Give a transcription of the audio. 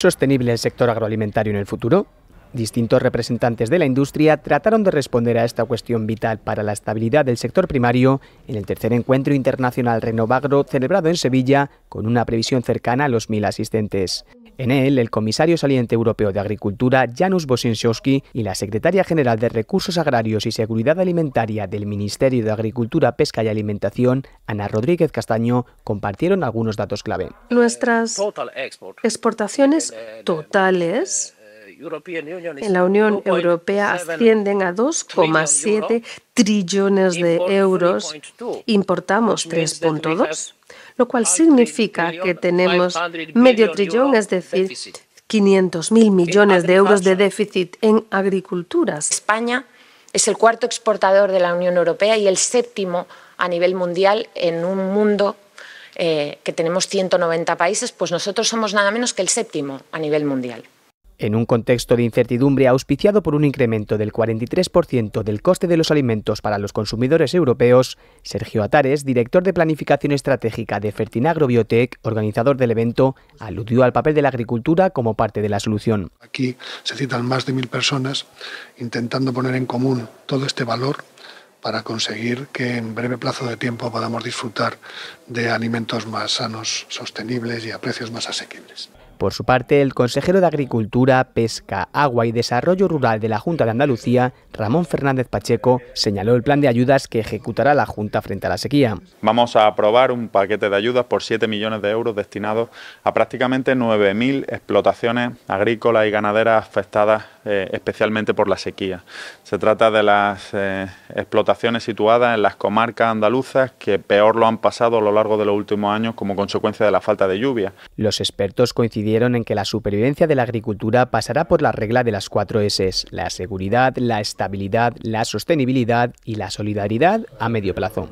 sostenible el sector agroalimentario en el futuro? Distintos representantes de la industria trataron de responder a esta cuestión vital para la estabilidad del sector primario en el tercer encuentro internacional Renovagro celebrado en Sevilla con una previsión cercana a los mil asistentes. En él, el comisario saliente europeo de Agricultura, Janusz Bosinszowski, y la secretaria general de Recursos Agrarios y Seguridad Alimentaria del Ministerio de Agricultura, Pesca y Alimentación, Ana Rodríguez Castaño, compartieron algunos datos clave. Nuestras exportaciones totales en la Unión Europea ascienden a 2,7 trillones de euros. Importamos 3,2, lo cual significa que tenemos medio trillón, es decir, 500 mil millones de euros de déficit en agriculturas. España es el cuarto exportador de la Unión Europea y el séptimo a nivel mundial en un mundo eh, que tenemos 190 países, pues nosotros somos nada menos que el séptimo a nivel mundial. En un contexto de incertidumbre auspiciado por un incremento del 43% del coste de los alimentos para los consumidores europeos, Sergio Atares, director de Planificación Estratégica de Fertinagro Biotech, organizador del evento, aludió al papel de la agricultura como parte de la solución. Aquí se citan más de mil personas intentando poner en común todo este valor para conseguir que en breve plazo de tiempo podamos disfrutar de alimentos más sanos, sostenibles y a precios más asequibles. Por su parte, el consejero de Agricultura, Pesca, Agua y Desarrollo Rural de la Junta de Andalucía, Ramón Fernández Pacheco, señaló el plan de ayudas que ejecutará la Junta frente a la sequía. Vamos a aprobar un paquete de ayudas por 7 millones de euros destinados a prácticamente 9.000 explotaciones agrícolas y ganaderas afectadas eh, especialmente por la sequía. Se trata de las eh, explotaciones situadas en las comarcas andaluzas que peor lo han pasado a lo largo de los últimos años como consecuencia de la falta de lluvia. Los expertos coinciden en que la supervivencia de la agricultura pasará por la regla de las cuatro S, la seguridad, la estabilidad, la sostenibilidad y la solidaridad a medio plazo.